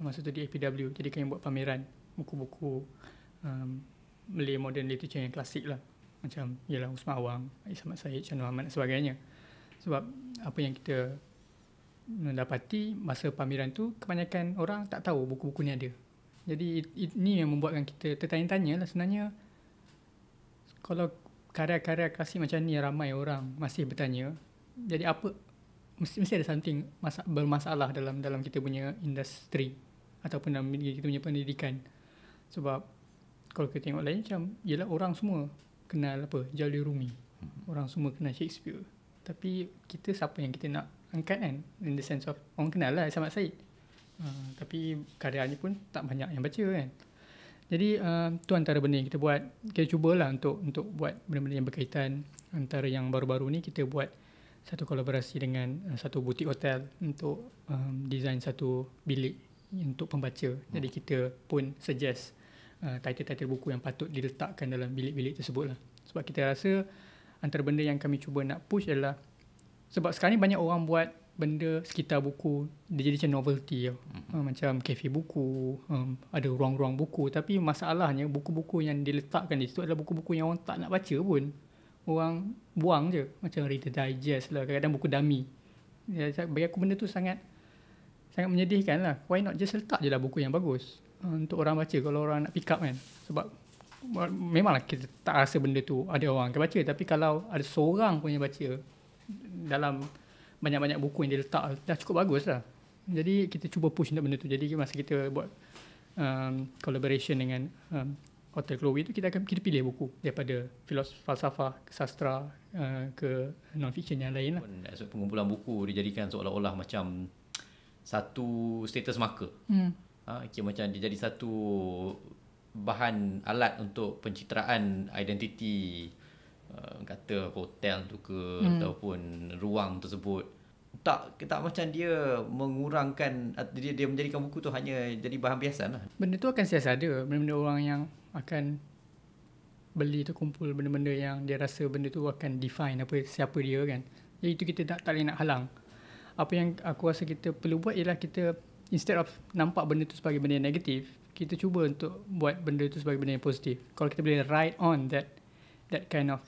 masa tu di APW jadi kami buat pameran buku-buku um, Malay modern literature yang klasik lah macam ialah Usma Awang Isma Said Chan Muhammad dan sebagainya sebab apa yang kita mendapati masa pameran tu kebanyakan orang tak tahu buku-buku ni ada jadi ini yang membuatkan kita tertanya-tanya lah sebenarnya kalau karya-karya klasik macam ni ramai orang masih bertanya jadi apa mesti, mesti ada something masa, bermasalah dalam dalam kita punya industri ataupun dalam media kita punya pendidikan sebab kalau kita tengok lain macam ialah orang semua kenal apa Jalil Rumi hmm. orang semua kenal Shakespeare tapi kita siapa yang kita nak angkat kan in the sense of orang kenal lah Ahmad Said uh, tapi karyanya pun tak banyak yang baca kan jadi uh, tu antara benda yang kita buat kita cubalah untuk untuk buat benda-benda yang berkaitan antara yang baru-baru ni kita buat satu kolaborasi dengan uh, satu butik hotel untuk um, design satu bilik untuk pembaca. Hmm. Jadi kita pun suggest uh, title-title buku yang patut diletakkan dalam bilik-bilik tersebut lah. Sebab kita rasa antara benda yang kami cuba nak push adalah sebab sekarang ni banyak orang buat benda sekitar buku dia jadi macam novelty tau. hmm Uh, macam kafe buku, um, ada ruang-ruang buku tapi masalahnya buku-buku yang diletakkan di situ adalah buku-buku yang orang tak nak baca pun. Orang buang je. Macam Reader Digest lah, kadang-kadang buku dummy. Ya, bagi aku benda tu sangat sangat menyedihkan lah. Why not just letak je lah buku yang bagus uh, untuk orang baca kalau orang nak pick up kan. Sebab uh, memanglah kita tak rasa benda tu ada orang akan baca. Tapi kalau ada seorang punya baca dalam banyak-banyak buku yang dia letak, dah cukup bagus lah. Jadi kita cuba push untuk benda tu. Jadi masa kita buat um, collaboration dengan um, Hotel Chloe tu kita akan kita pilih buku daripada filosofi falsafah sastra uh, ke non fiction yang lain lah. Eh, pengumpulan buku dijadikan seolah-olah macam satu status marker. Hmm. Ah, okay, macam dia jadi satu bahan alat untuk pencitraan identiti uh, kata hotel tu ke hmm. ataupun ruang tersebut tak tak macam dia mengurangkan dia dia menjadikan buku tu hanya jadi bahan biasa lah. Benda tu akan sias ada benda-benda orang yang akan beli tu kumpul benda-benda yang dia rasa benda tu akan define apa siapa dia kan. Jadi itu kita tak tak boleh nak halang apa yang aku rasa kita perlu buat ialah kita instead of nampak benda tu sebagai benda yang negatif, kita cuba untuk buat benda tu sebagai benda yang positif. Kalau kita boleh ride on that that kind of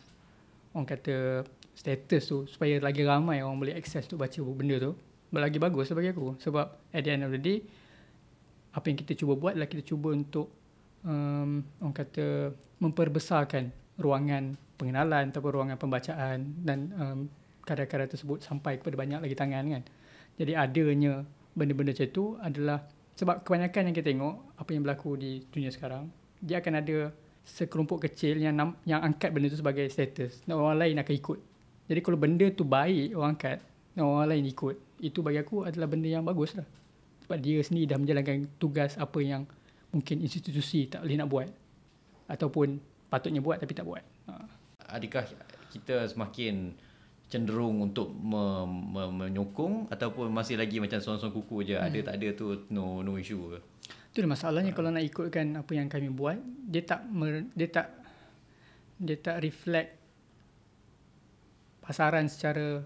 orang kata status tu supaya lagi ramai orang boleh access untuk baca buku benda tu, lagi bagus bagi aku. Sebab at the end of the day, apa yang kita cuba buat adalah kita cuba untuk um, orang kata memperbesarkan ruangan pengenalan ataupun ruangan pembacaan dan um, karya-karya tersebut sampai kepada banyak lagi tangan kan. Jadi adanya benda-benda macam tu adalah sebab kebanyakan yang kita tengok apa yang berlaku di dunia sekarang, dia akan ada sekelompok kecil yang yang angkat benda tu sebagai status. Dan orang lain akan ikut. Jadi kalau benda tu baik orang angkat, dan orang lain ikut, itu bagi aku adalah benda yang bagus lah. Sebab dia sendiri dah menjalankan tugas apa yang mungkin institusi tak boleh nak buat. Ataupun patutnya buat tapi tak buat. Ha. Adakah kita semakin cenderung untuk me, me, menyokong ataupun masih lagi macam songsong kuku je hmm. ada tak ada tu no no issue tu dia masalahnya ha. kalau nak ikutkan apa yang kami buat dia tak mer, dia tak dia tak reflect pasaran secara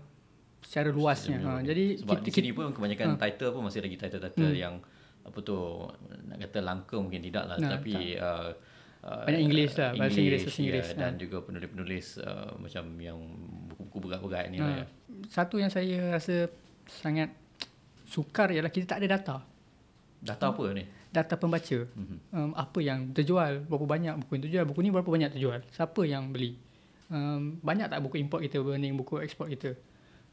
secara luasnya ha. jadi sebab kita, di sini pun kebanyakan ha. title pun masih lagi title-title hmm. yang apa tu nak kata langka mungkin tidak lah nah, tapi uh, banyak English lah English, bahasa Inggeris, bahasa ya, Inggeris. Yeah, dan juga penulis-penulis uh, macam yang berat-berat ni. Ha. Satu yang saya rasa sangat sukar ialah kita tak ada data. Data apa ni? Data pembaca. hmm Um, apa yang terjual, berapa banyak buku yang terjual, buku ni berapa banyak terjual, siapa yang beli. Um, banyak tak buku import kita berbanding buku export kita.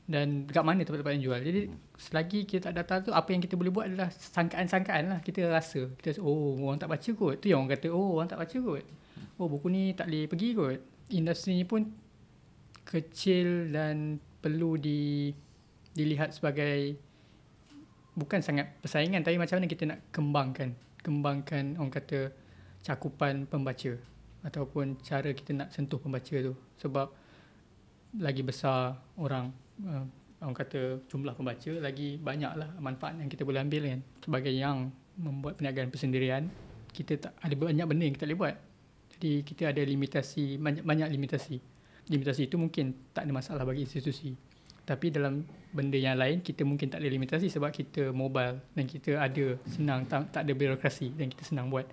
Dan dekat mana tempat-tempat yang jual. Jadi hmm. selagi kita tak data tu, apa yang kita boleh buat adalah sangkaan-sangkaan lah. Kita rasa, kita rasa, oh orang tak baca kot. itu yang orang kata, oh orang tak baca kot. Hmm. Oh buku ni tak boleh pergi kot. Industri ni pun kecil dan perlu di dilihat sebagai bukan sangat persaingan tapi macam mana kita nak kembangkan kembangkan orang kata cakupan pembaca ataupun cara kita nak sentuh pembaca tu sebab lagi besar orang uh, orang kata jumlah pembaca lagi banyaklah manfaat yang kita boleh ambil kan sebagai yang membuat perniagaan persendirian kita tak ada banyak benda yang kita boleh buat jadi kita ada limitasi banyak-banyak limitasi limitasi itu mungkin tak ada masalah bagi institusi. Tapi dalam benda yang lain, kita mungkin tak ada limitasi sebab kita mobile dan kita ada senang, tak, tak ada birokrasi dan kita senang buat.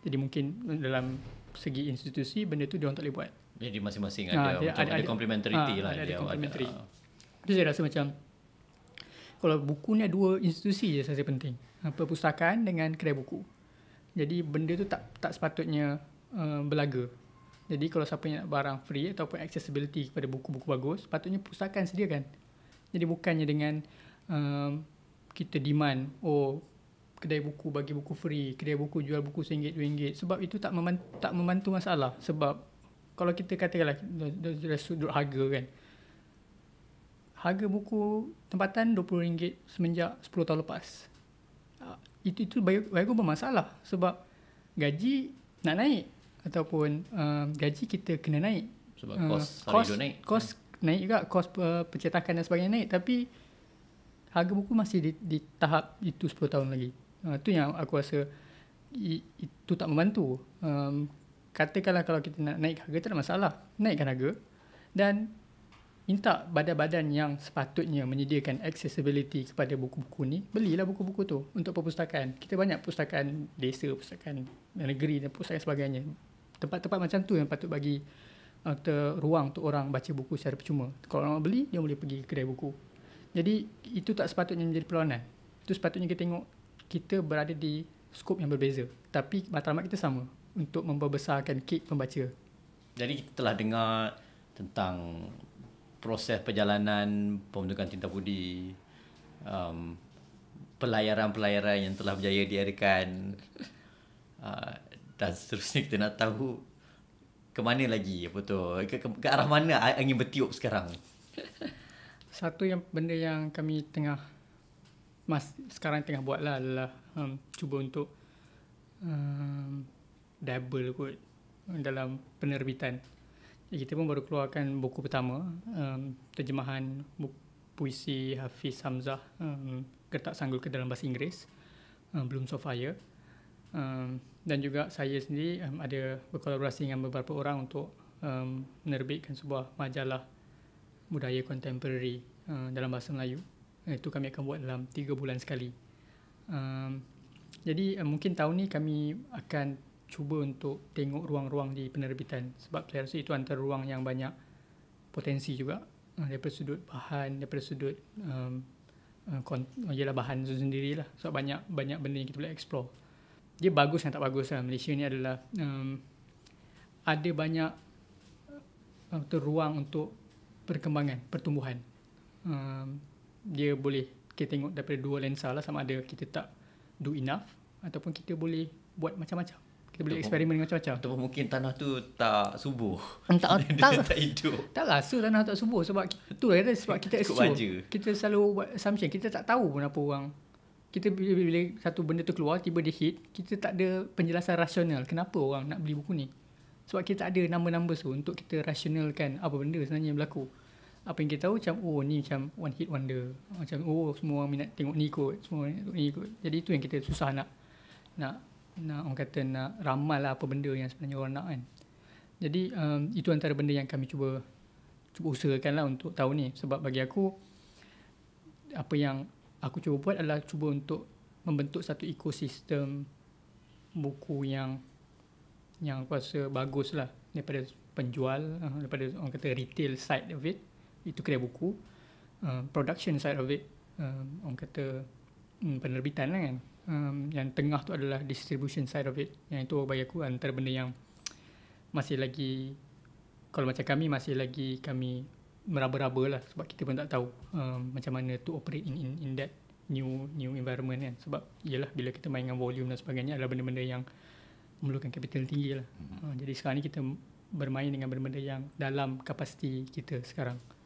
Jadi mungkin dalam segi institusi, benda tu diorang tak boleh buat. Jadi masing-masing ha, ada, ada, ada, complementarity ha, lah. Ada, ada complementary. Jadi ha. saya rasa macam, kalau buku ni dua institusi je saya rasa penting. Ha, perpustakaan dengan kedai buku. Jadi benda tu tak tak sepatutnya uh, berlaga. Jadi kalau siapa nak barang free ataupun accessibility kepada buku-buku bagus, patutnya pustakaan sediakan. Jadi bukannya dengan um, kita demand, oh kedai buku bagi buku free, kedai buku jual buku RM1, rm Sebab itu tak meman tak memantu masalah. Sebab kalau kita katakanlah dari sudut harga kan, harga buku tempatan RM20 semenjak 10 tahun lepas. Ah, itu itu bagi, bagi aku bermasalah sebab gaji nak naik ataupun uh, gaji kita kena naik sebab uh, kos uh, naik kos yeah. Hmm. naik juga kos uh, pencetakan dan sebagainya naik tapi harga buku masih di, di tahap itu 10 tahun lagi itu uh, yang aku rasa itu tak membantu um, katakanlah kalau kita nak naik harga tak ada masalah naikkan harga dan minta badan-badan yang sepatutnya menyediakan accessibility kepada buku-buku ni belilah buku-buku tu untuk perpustakaan kita banyak perpustakaan desa perpustakaan negeri dan perpustakaan sebagainya tempat-tempat macam tu yang patut bagi uh, ter- ruang untuk orang baca buku secara percuma. Kalau orang beli, dia boleh pergi kedai buku. Jadi itu tak sepatutnya menjadi perlawanan. Itu sepatutnya kita tengok kita berada di skop yang berbeza. Tapi matlamat kita sama untuk memperbesarkan kek pembaca. Jadi kita telah dengar tentang proses perjalanan pembentukan Tinta Budi, um, pelayaran-pelayaran yang telah berjaya diadakan, uh, dan seterusnya kita nak tahu ke mana lagi apa tu ke, ke, ke arah mana angin bertiup sekarang satu yang benda yang kami tengah mas sekarang tengah buat lah adalah um, cuba untuk um, double kot dalam penerbitan kita pun baru keluarkan buku pertama um, terjemahan buku puisi Hafiz Hamzah um, Gertak Sanggul ke dalam bahasa Inggeris um, Blooms of Fire um, dan juga saya sendiri um, ada berkolaborasi dengan beberapa orang untuk um, menerbitkan sebuah majalah budaya contemporary uh, eh, dalam bahasa Melayu eh, itu kami akan buat dalam tiga bulan sekali um, jadi um, mungkin tahun ni kami akan cuba untuk tengok ruang-ruang di penerbitan sebab saya rasa itu antara ruang yang banyak potensi juga eh, daripada sudut bahan daripada sudut um, kon- ialah bahan itu lah. sebab banyak banyak benda yang kita boleh explore dia bagus dan tak bagus lah. Malaysia ni adalah um, ada banyak uh, ruang untuk perkembangan, pertumbuhan. Um, dia boleh kita tengok daripada dua lensa lah sama ada kita tak do enough ataupun kita boleh buat macam-macam. Kita boleh eksperimen macam-macam Ataupun mungkin tanah tu tak subur. Hmm, tak, tak, tak, tak hidup. Tak rasa lah, tanah tak subur sebab tu lah kata sebab kita assume. Kita selalu buat assumption. Kita tak tahu pun apa orang kita bila, bila satu benda tu keluar tiba dia hit kita tak ada penjelasan rasional kenapa orang nak beli buku ni sebab kita tak ada nombor-nombor tu untuk kita rasionalkan apa benda sebenarnya yang berlaku apa yang kita tahu macam oh ni macam one hit wonder macam oh semua orang minat tengok ni kot semua ni kot jadi itu yang kita susah nak nak nak orang kata nak ramal lah apa benda yang sebenarnya orang nak kan jadi um, itu antara benda yang kami cuba cuba usahakan lah untuk tahun ni sebab bagi aku apa yang aku cuba buat adalah cuba untuk membentuk satu ekosistem buku yang yang aku rasa bagus lah daripada penjual eh, daripada orang kata retail side of it itu kedai buku uh, production side of it um, orang kata um, penerbitan lah kan um, yang tengah tu adalah distribution side of it yang itu bagi aku antara benda yang masih lagi kalau macam kami masih lagi kami meraba-raba lah sebab kita pun tak tahu uh, macam mana to operate in, in in that new new environment kan sebab ialah bila kita main dengan volume dan sebagainya adalah benda-benda yang memerlukan capital tinggi lah hmm. uh, jadi sekarang ni kita bermain dengan benda-benda yang dalam kapasiti kita sekarang